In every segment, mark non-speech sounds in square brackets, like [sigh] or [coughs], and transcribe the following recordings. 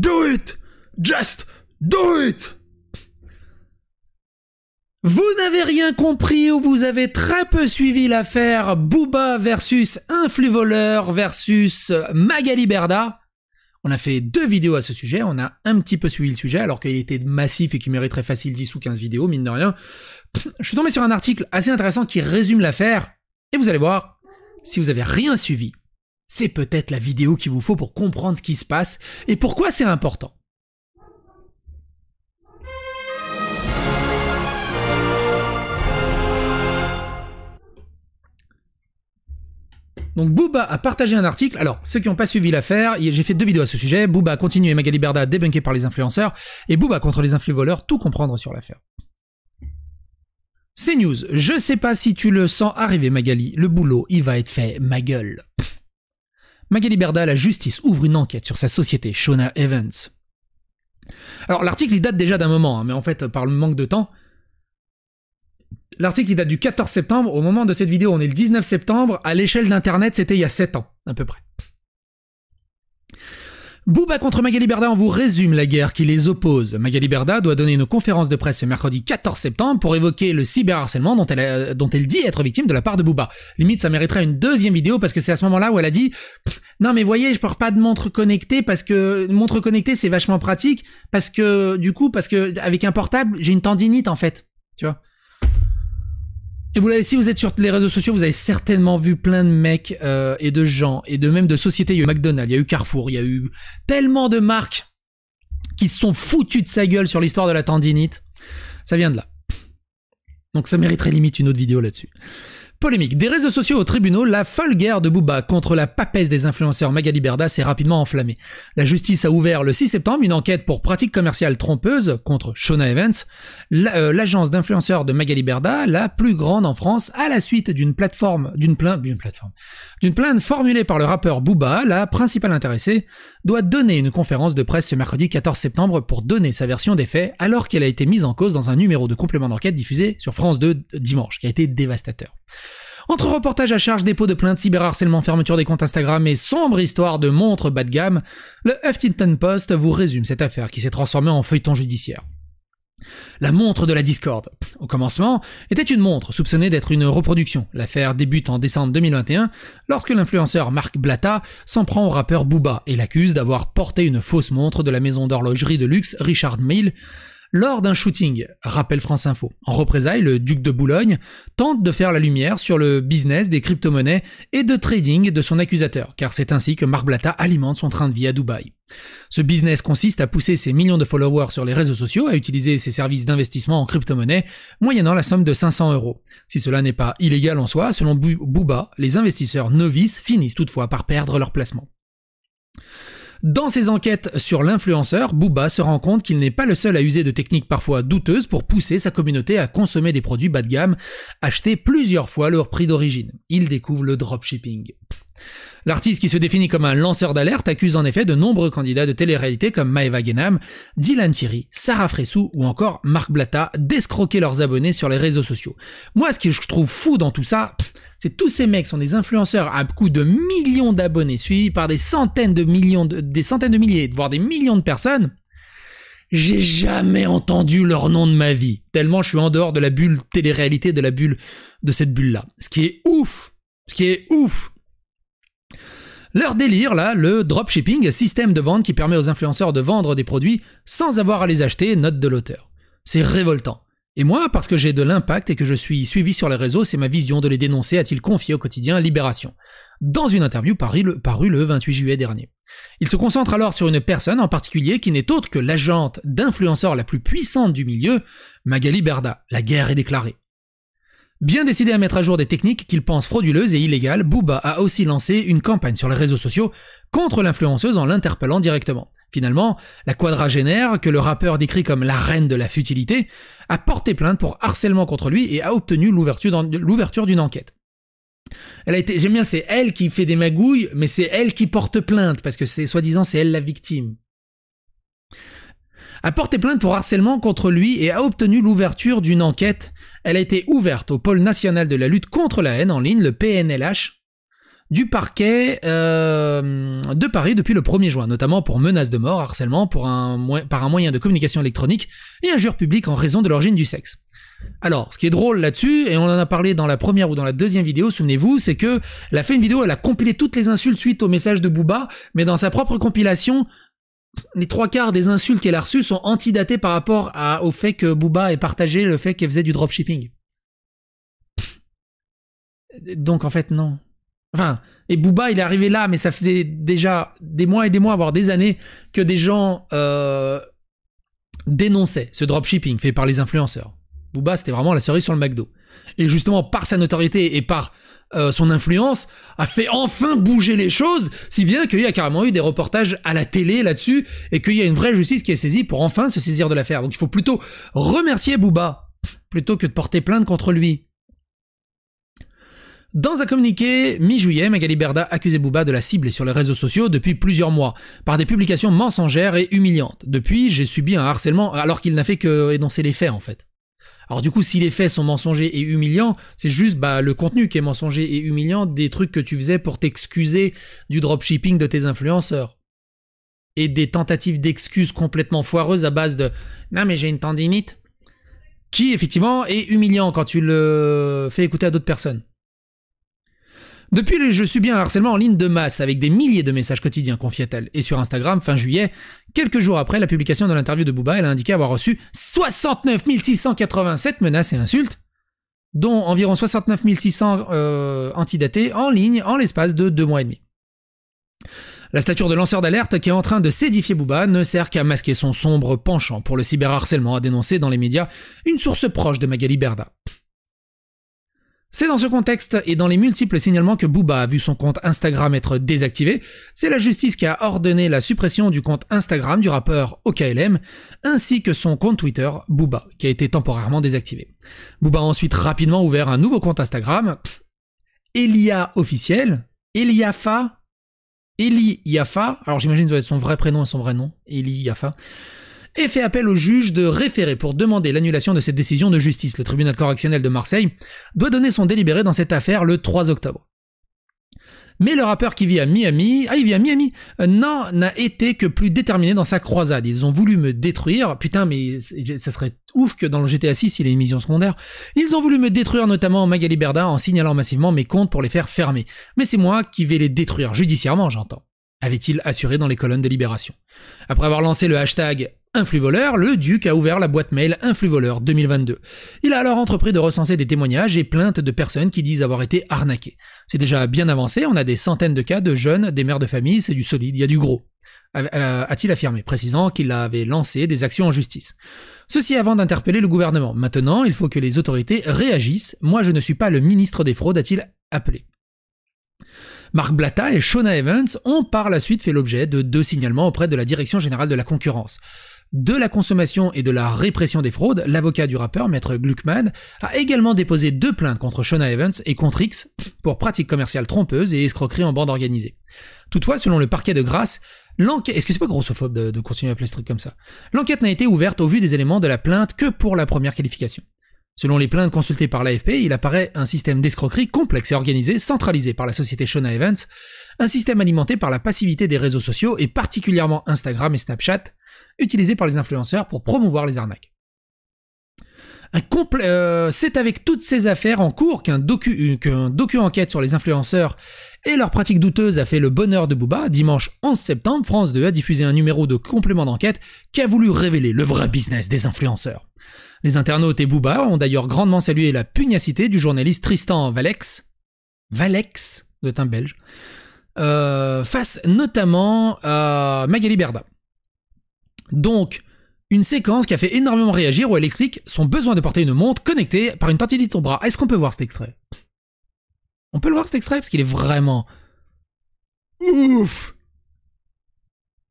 Do it! Just do it! Vous n'avez rien compris ou vous avez très peu suivi l'affaire Booba versus Influvoleur versus Magali Berda. On a fait deux vidéos à ce sujet, on a un petit peu suivi le sujet alors qu'il était massif et qu'il mériterait facile 10 ou 15 vidéos, mine de rien. Je suis tombé sur un article assez intéressant qui résume l'affaire et vous allez voir, si vous avez rien suivi, c'est peut-être la vidéo qu'il vous faut pour comprendre ce qui se passe et pourquoi c'est important. Donc Booba a partagé un article. Alors, ceux qui n'ont pas suivi l'affaire, j'ai fait deux vidéos à ce sujet. Booba a continué Magali Berda débunké par les influenceurs. Et Booba contre les voleurs tout comprendre sur l'affaire. C'est news. Je sais pas si tu le sens arriver, Magali. Le boulot, il va être fait, ma gueule. Magali Berda, la justice ouvre une enquête sur sa société, Shona Evans. Alors l'article il date déjà d'un moment, hein, mais en fait par le manque de temps. L'article il date du 14 septembre, au moment de cette vidéo on est le 19 septembre, à l'échelle d'Internet c'était il y a 7 ans à peu près. Booba contre Magali Berda, on vous résume la guerre qui les oppose. Magali Berda doit donner une conférence de presse ce mercredi 14 septembre pour évoquer le cyberharcèlement dont elle, dont elle dit être victime de la part de Booba. Limite, ça mériterait une deuxième vidéo parce que c'est à ce moment-là où elle a dit « Non mais voyez, je porte pas de montre connectée parce que montre connectée c'est vachement pratique parce que du coup, parce que avec un portable, j'ai une tendinite en fait. » Tu vois et vous l'avez, si vous êtes sur les réseaux sociaux, vous avez certainement vu plein de mecs euh, et de gens, et de même de sociétés. Il y a eu McDonald's, il y a eu Carrefour, il y a eu tellement de marques qui se sont foutues de sa gueule sur l'histoire de la tendinite. Ça vient de là. Donc ça mériterait limite une autre vidéo là-dessus. Polémique. Des réseaux sociaux au tribunaux, la folle guerre de Booba contre la papesse des influenceurs Magali Berda s'est rapidement enflammée. La justice a ouvert le 6 septembre une enquête pour pratiques commerciales trompeuses contre Shona Evans, euh, l'agence d'influenceurs de Magali Berda, la plus grande en France, à la suite d'une plateforme, d'une plainte, d'une plateforme, d'une plainte formulée par le rappeur Booba, la principale intéressée, doit donner une conférence de presse ce mercredi 14 septembre pour donner sa version des faits alors qu'elle a été mise en cause dans un numéro de complément d'enquête diffusé sur France 2 dimanche, qui a été dévastateur. Entre reportages à charge, dépôt de plaintes, cyberharcèlement, fermeture des comptes Instagram et sombre histoire de montres bas de gamme, le Huffington Post vous résume cette affaire qui s'est transformée en feuilleton judiciaire. La montre de la Discord, au commencement, était une montre soupçonnée d'être une reproduction. L'affaire débute en décembre 2021 lorsque l'influenceur Marc Blatta s'en prend au rappeur Booba et l'accuse d'avoir porté une fausse montre de la maison d'horlogerie de luxe Richard Mille lors d'un shooting, rappelle France Info, en représailles, le duc de Boulogne tente de faire la lumière sur le business des crypto-monnaies et de trading de son accusateur, car c'est ainsi que Marc Blatta alimente son train de vie à Dubaï. Ce business consiste à pousser ses millions de followers sur les réseaux sociaux à utiliser ses services d'investissement en crypto-monnaie, moyennant la somme de 500 euros. Si cela n'est pas illégal en soi, selon Booba, les investisseurs novices finissent toutefois par perdre leur placement. Dans ses enquêtes sur l'influenceur, Booba se rend compte qu'il n'est pas le seul à user de techniques parfois douteuses pour pousser sa communauté à consommer des produits bas de gamme, achetés plusieurs fois leur prix d'origine. Il découvre le dropshipping. L'artiste qui se définit comme un lanceur d'alerte accuse en effet de nombreux candidats de télé-réalité comme Maeva Genam, Dylan Thierry, Sarah Fressou ou encore Marc Blatta d'escroquer leurs abonnés sur les réseaux sociaux. Moi, ce que je trouve fou dans tout ça, c'est tous ces mecs sont des influenceurs à coup de millions d'abonnés, suivis par des centaines de millions, des centaines de milliers, voire des millions de personnes. J'ai jamais entendu leur nom de ma vie, tellement je suis en dehors de la bulle télé-réalité, de la bulle, de cette bulle-là. Ce qui est ouf! Ce qui est ouf! Leur délire, là, le dropshipping, système de vente qui permet aux influenceurs de vendre des produits sans avoir à les acheter, note de l'auteur. C'est révoltant. Et moi, parce que j'ai de l'impact et que je suis suivi sur les réseaux, c'est ma vision de les dénoncer, a-t-il confié au quotidien Libération, dans une interview parue le, 28 juillet dernier. Il se concentre alors sur une personne en particulier qui n'est autre que l'agente d'influenceurs la plus puissante du milieu, Magali Berda. La guerre est déclarée. Bien décidé à mettre à jour des techniques qu'il pense frauduleuses et illégales, Booba a aussi lancé une campagne sur les réseaux sociaux contre l'influenceuse en l'interpellant directement. Finalement, la quadragénaire, que le rappeur décrit comme la reine de la futilité, a porté plainte pour harcèlement contre lui et a obtenu l'ouverture d'une enquête. Elle a été, j'aime bien, c'est elle qui fait des magouilles, mais c'est elle qui porte plainte parce que c'est soi-disant c'est elle la victime a porté plainte pour harcèlement contre lui et a obtenu l'ouverture d'une enquête. Elle a été ouverte au pôle national de la lutte contre la haine en ligne, le PNLH, du parquet euh, de Paris depuis le 1er juin, notamment pour menaces de mort, harcèlement par un moyen de communication électronique et injures publiques en raison de l'origine du sexe. Alors, ce qui est drôle là-dessus, et on en a parlé dans la première ou dans la deuxième vidéo, souvenez-vous, c'est que la a fait une vidéo, elle a compilé toutes les insultes suite au message de Booba, mais dans sa propre compilation, les trois quarts des insultes qu'elle a reçues sont antidatées par rapport au fait que Booba ait partagé le fait qu'elle faisait du dropshipping. Donc en fait, non. Enfin, et Booba, il est arrivé là, mais ça faisait déjà des mois et des mois, voire des années, que des gens euh, dénonçaient ce dropshipping fait par les influenceurs. Booba, c'était vraiment la cerise sur le McDo. Et justement, par sa notoriété et par euh, son influence, a fait enfin bouger les choses, si bien qu'il y a carrément eu des reportages à la télé là-dessus, et qu'il y a une vraie justice qui est saisie pour enfin se saisir de l'affaire. Donc il faut plutôt remercier Booba, plutôt que de porter plainte contre lui. Dans un communiqué mi-juillet, Magali Berda accusait Booba de la cibler sur les réseaux sociaux depuis plusieurs mois, par des publications mensongères et humiliantes. Depuis, j'ai subi un harcèlement alors qu'il n'a fait que énoncer les faits en fait. Alors du coup, si les faits sont mensongers et humiliants, c'est juste bah, le contenu qui est mensonger et humiliant des trucs que tu faisais pour t'excuser du dropshipping de tes influenceurs. Et des tentatives d'excuses complètement foireuses à base de « Non mais j'ai une tendinite », qui effectivement est humiliant quand tu le fais écouter à d'autres personnes. Depuis, je subis un harcèlement en ligne de masse avec des milliers de messages quotidiens, confia-t-elle. Et sur Instagram, fin juillet, quelques jours après la publication de l'interview de Booba, elle a indiqué avoir reçu 69 687 menaces et insultes, dont environ 69 600 euh, antidatés en ligne en l'espace de deux mois et demi. La stature de lanceur d'alerte qui est en train de s'édifier Booba ne sert qu'à masquer son sombre penchant pour le cyberharcèlement, a dénoncé dans les médias une source proche de Magali Berda. C'est dans ce contexte et dans les multiples signalements que Booba a vu son compte Instagram être désactivé, c'est la justice qui a ordonné la suppression du compte Instagram du rappeur OKLM, ainsi que son compte Twitter Booba, qui a été temporairement désactivé. Booba a ensuite rapidement ouvert un nouveau compte Instagram, Elia officiel, Eliafa, Eliyafa, Yafa, alors j'imagine que ça doit être son vrai prénom et son vrai nom, Eli Yafa, et fait appel au juge de référer pour demander l'annulation de cette décision de justice. Le tribunal correctionnel de Marseille doit donner son délibéré dans cette affaire le 3 octobre. Mais le rappeur qui vit à Miami, ah il vit à Miami, non, n'a été que plus déterminé dans sa croisade. Ils ont voulu me détruire, putain mais ça serait ouf que dans le GTA 6 il ait une mission secondaire. Ils ont voulu me détruire notamment Magali Berda en signalant massivement mes comptes pour les faire fermer. Mais c'est moi qui vais les détruire, judiciairement j'entends avait-il assuré dans les colonnes de Libération. Après avoir lancé le hashtag voleur, le duc a ouvert la boîte mail voleur 2022. Il a alors entrepris de recenser des témoignages et plaintes de personnes qui disent avoir été arnaquées. C'est déjà bien avancé, on a des centaines de cas de jeunes, des mères de famille, c'est du solide, il y a du gros. Euh, a-t-il affirmé, précisant qu'il avait lancé des actions en justice. Ceci avant d'interpeller le gouvernement. Maintenant, il faut que les autorités réagissent. Moi, je ne suis pas le ministre des fraudes, a-t-il appelé. Marc Blatta et Shona Evans ont par la suite fait l'objet de deux signalements auprès de la Direction générale de la concurrence de la consommation et de la répression des fraudes, l'avocat du rappeur, maître Gluckman, a également déposé deux plaintes contre Shona Evans et contre X pour pratiques commerciales trompeuses et escroquerie en bande organisée. Toutefois, selon le parquet de Grasse, L'enquête, de, continuer à truc comme ça L'enquête n'a été ouverte au vu des éléments de la plainte que pour la première qualification. Selon les plaintes consultées par l'AFP, il apparaît un système d'escroquerie complexe et organisé, centralisé par la société Shona Evans, un système alimenté par la passivité des réseaux sociaux et particulièrement Instagram et Snapchat, utilisés par les influenceurs pour promouvoir les arnaques. Euh, c'est avec toutes ces affaires en cours qu'un docu, euh, enquête sur les influenceurs et leurs pratiques douteuses a fait le bonheur de Booba. Dimanche 11 septembre, France 2 a diffusé un numéro de complément d'enquête qui a voulu révéler le vrai business des influenceurs. Les internautes et Booba ont d'ailleurs grandement salué la pugnacité du journaliste Tristan Valex, Valex, de teint belge, euh, face notamment à Magali Berda. Donc, une séquence qui a fait énormément réagir où elle explique son besoin de porter une montre connectée par une partie de ton bras. Est-ce qu'on peut voir cet extrait On peut le voir cet extrait parce qu'il est vraiment... Ouf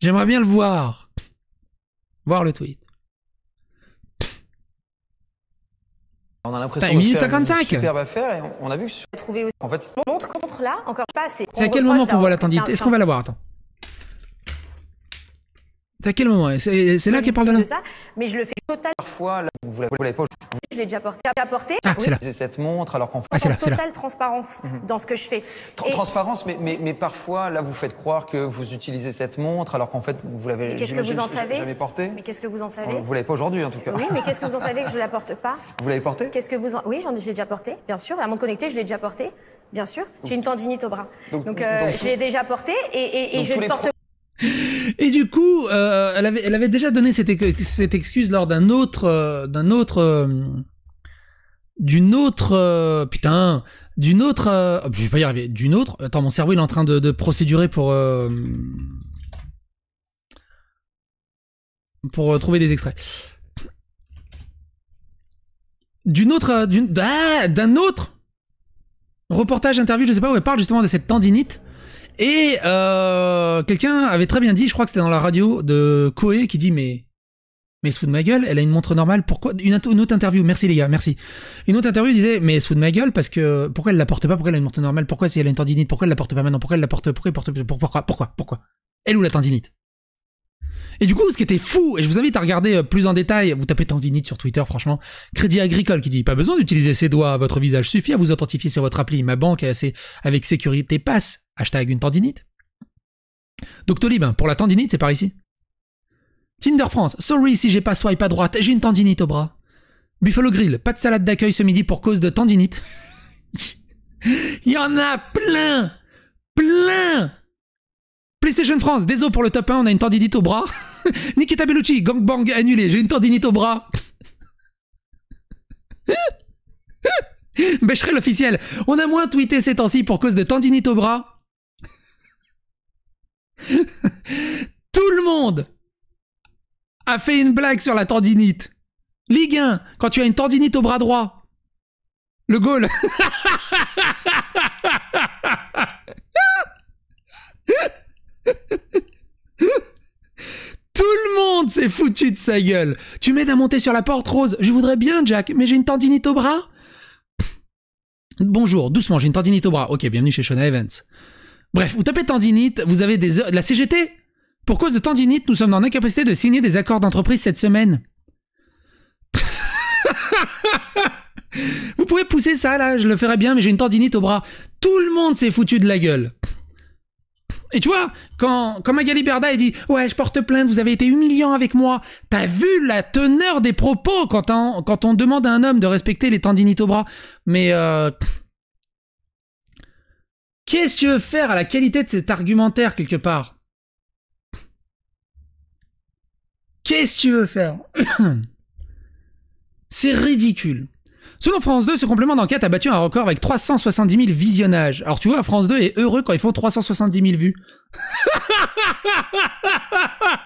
J'aimerais bien le voir. Voir le tweet. On a l'impression bah, que on, a vu que... En fait, montre contre là, encore pas assez. C'est à quel moment qu'on voit la tendite? Est-ce qu'on va la voir Attends. C'est à quel moment C'est là qui parle de, ça. Mais je le fais total. Parfois, vous la pas. Je l'ai déjà porté. porté. Ah, oui. c'est là. cette montre alors qu'on ah, fait c'est là, totale transparence mm -hmm. dans ce que je fais. Transparence, mais, mais, mais, parfois, là, vous faites croire que vous utilisez cette montre alors qu'en fait, vous l'avez que vous savez jamais portée. Mais qu'est-ce que vous en savez Vous l'avez pas aujourd'hui, en tout cas. Oui, mais qu'est-ce que vous en savez que je la porte pas Vous l'avez portée Qu'est-ce que vous en... Oui, j'en ai, je l'ai déjà porté. bien sûr. La montre connectée, je l'ai déjà portée. Bien sûr, j'ai une tendinite au bras. Donc, euh, donc, je l'ai déjà portée et, et, et je ne porte et du coup, euh, elle, avait, elle avait déjà donné cette, excuse lors d'un autre, euh, d'un autre, euh, d'une autre, putain, d'une autre, oh, je vais pas y arriver, d'une autre. Attends, mon cerveau il est en train de, de procédurer pour pour trouver des extraits. D'une autre, d'une, ah, d'un autre reportage, interview, je sais pas où elle parle justement de cette tendinite et euh, quelqu'un avait très bien dit, je crois que c'était dans la radio de Koé, qui dit mais mais elle se fout de ma gueule, elle a une montre normale, pourquoi une, autre interview, merci les gars, merci. Une autre interview disait, mais elle se fout de ma gueule parce que pourquoi elle la porte pas, pourquoi elle a une montre normale, pourquoi si elle a une tendinite, pourquoi elle la porte pas maintenant, pourquoi elle la porte, pourquoi porte, pourquoi, pourquoi, pourquoi, pourquoi Elle ou la tendinite et du coup, ce qui était fou, et je vous invite à regarder euh, plus en détail, vous tapez tendinite sur Twitter, franchement, Crédit Agricole qui dit pas besoin d'utiliser ses doigts, votre visage suffit à vous authentifier sur votre appli. Ma banque est assez avec sécurité passe Hashtag une tendinite. Doctolib, hein, pour la tendinite, c'est par ici. Tinder France, sorry si j'ai pas swipe à droite, j'ai une tendinite au bras. Buffalo Grill, pas de salade d'accueil ce midi pour cause de tendinite. [laughs] Il y en a plein Plein PlayStation France, désolé pour le top 1, on a une tendinite au bras. [laughs] Nikita Bellucci, gangbang annulé, j'ai une tendinite au bras. [laughs] Becherel l'officiel, on a moins tweeté ces temps-ci pour cause de tendinite au bras. [laughs] Tout le monde a fait une blague sur la tendinite. Ligue 1, quand tu as une tendinite au bras droit, le goal. [laughs] Tout le monde s'est foutu de sa gueule. Tu m'aides à monter sur la porte rose. Je voudrais bien, Jack, mais j'ai une tendinite au bras. Bonjour, doucement, j'ai une tendinite au bras. Ok, bienvenue chez Shona Evans. Bref, vous tapez tendinite, vous avez des La CGT Pour cause de tendinite, nous sommes dans l'incapacité de signer des accords d'entreprise cette semaine. vous pouvez pousser ça, là, je le ferai bien, mais j'ai une tendinite au bras. Tout le monde s'est foutu de la gueule. Et tu vois, quand, quand Magali Berda, elle dit « Ouais, je porte plainte, vous avez été humiliant avec moi », t'as vu la teneur des propos quand on, quand on demande à un homme de respecter les tendinites au bras. Mais... Euh... Qu'est-ce que tu veux faire à la qualité de cet argumentaire quelque part Qu'est-ce que tu veux faire [coughs] C'est ridicule. Selon France 2, ce complément d'enquête a battu un record avec 370 000 visionnages. Alors tu vois, France 2 est heureux quand ils font 370 000 vues.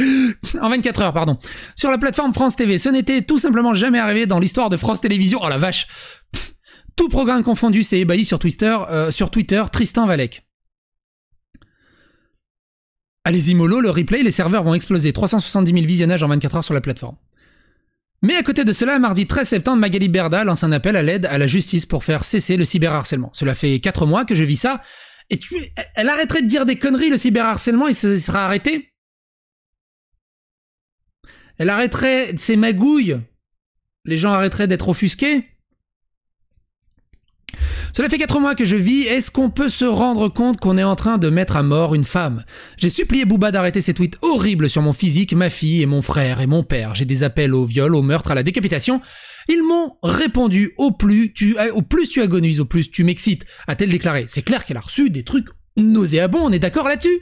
[laughs] en 24 heures, pardon. Sur la plateforme France TV, ce n'était tout simplement jamais arrivé dans l'histoire de France Télévisions. Oh la vache tout programme confondu, c'est ébahi sur Twitter, euh, sur Twitter Tristan Valek. Allez-y Molo, le replay, les serveurs vont exploser. 370 000 visionnages en 24 heures sur la plateforme. Mais à côté de cela, mardi 13 septembre, Magali Berda lance un appel à l'aide à la justice pour faire cesser le cyberharcèlement. Cela fait 4 mois que je vis ça. Et tu, elle arrêterait de dire des conneries, le cyberharcèlement, il se sera arrêté Elle arrêterait ses magouilles Les gens arrêteraient d'être offusqués cela fait 4 mois que je vis, est-ce qu'on peut se rendre compte qu'on est en train de mettre à mort une femme J'ai supplié Booba d'arrêter ses tweets horribles sur mon physique, ma fille et mon frère et mon père. J'ai des appels au viol, au meurtre, à la décapitation. Ils m'ont répondu au plus tu au plus tu agonises, au plus tu m'excites, a-t-elle déclaré. C'est clair qu'elle a reçu des trucs nauséabonds, on est d'accord là-dessus.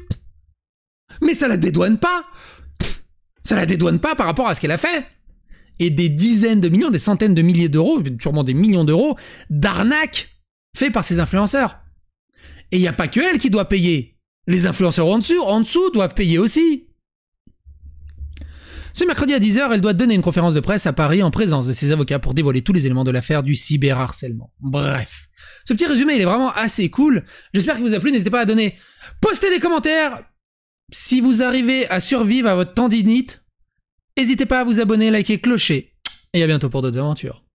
Mais ça la dédouane pas. Ça la dédouane pas par rapport à ce qu'elle a fait et des dizaines de millions, des centaines de milliers d'euros, sûrement des millions d'euros, d'arnaques fait par ses influenceurs. Et il n'y a pas que elle qui doit payer. Les influenceurs en dessous, en dessous doivent payer aussi. Ce mercredi à 10h, elle doit donner une conférence de presse à Paris en présence de ses avocats pour dévoiler tous les éléments de l'affaire du cyberharcèlement. Bref. Ce petit résumé, il est vraiment assez cool. J'espère qu'il vous a plu. N'hésitez pas à donner. Postez des commentaires. Si vous arrivez à survivre à votre tendinite, n'hésitez pas à vous abonner, liker, clocher. Et à bientôt pour d'autres aventures.